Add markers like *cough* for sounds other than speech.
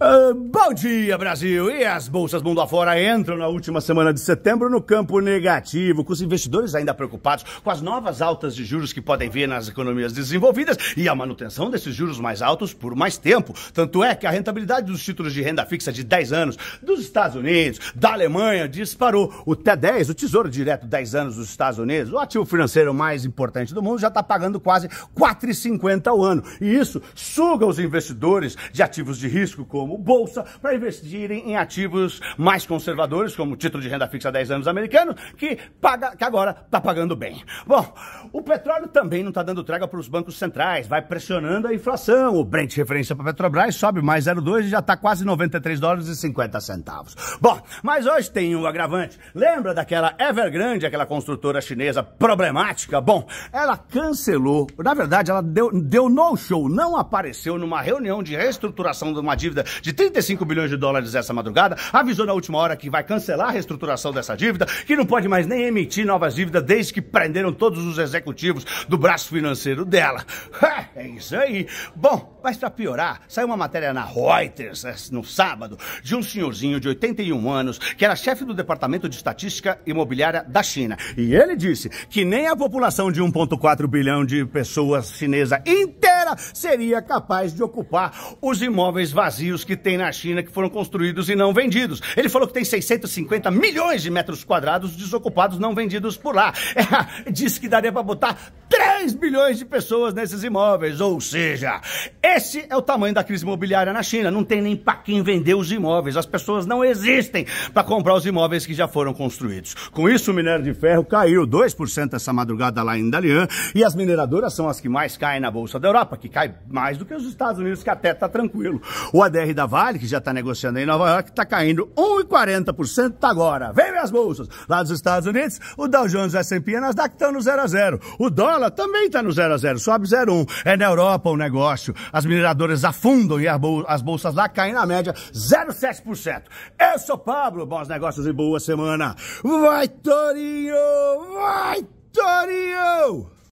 Ah, bom dia, Brasil! E as bolsas mundo afora entram na última semana de setembro no campo negativo, com os investidores ainda preocupados com as novas altas de juros que podem vir nas economias desenvolvidas e a manutenção desses juros mais altos por mais tempo. Tanto é que a rentabilidade dos títulos de renda fixa de 10 anos dos Estados Unidos, da Alemanha, disparou. O T10, o Tesouro Direto 10 anos dos Estados Unidos, o ativo financeiro mais importante do mundo, já está pagando quase 4,50 ao ano. E isso suga os investidores de ativos de risco como como bolsa para investirem em ativos mais conservadores, como título de renda fixa 10 anos americano, que, paga, que agora está pagando bem. Bom, o petróleo também não está dando traga para os bancos centrais, vai pressionando a inflação. O Brent, referência para Petrobras, sobe mais 0,2 e já está quase 93 dólares e 50 centavos. Bom, mas hoje tem um agravante. Lembra daquela Evergrande, aquela construtora chinesa problemática? Bom, ela cancelou, na verdade, ela deu, deu no show, não apareceu numa reunião de reestruturação de uma dívida de 35 bilhões de dólares essa madrugada, avisou na última hora que vai cancelar a reestruturação dessa dívida, que não pode mais nem emitir novas dívidas desde que prenderam todos os executivos do braço financeiro dela. *laughs* É isso aí. Bom, mas para piorar, saiu uma matéria na Reuters eh, no sábado de um senhorzinho de 81 anos que era chefe do Departamento de Estatística Imobiliária da China. E ele disse que nem a população de 1,4 bilhão de pessoas chinesa inteira seria capaz de ocupar os imóveis vazios que tem na China que foram construídos e não vendidos. Ele falou que tem 650 milhões de metros quadrados desocupados não vendidos por lá. *laughs* É, que daria para botar 3 10 bilhões de pessoas nesses imóveis. Ou seja, esse é o tamanho da crise imobiliária na China. Não tem nem para quem vender os imóveis. As pessoas não existem para comprar os imóveis que já foram construídos. Com isso, o minério de ferro caiu 2% essa madrugada lá em Dalian. E as mineradoras são as que mais caem na Bolsa da Europa, que cai mais do que os Estados Unidos, que até tá tranquilo. O ADR da Vale, que já está negociando em Nova York, está caindo 1,40% agora. Vem as bolsas. Lá dos Estados Unidos, o Dow Jones, S&P e Nasdaq estão no 0 a 0. O dólar está também está no 0 a 0 sobe 0 1. Um. É na Europa o um negócio. As mineradoras afundam e as bolsas lá caem na média 0,7%. Eu sou Pablo, bons negócios e boa semana. Vai, Torinho! Vai, Torinho!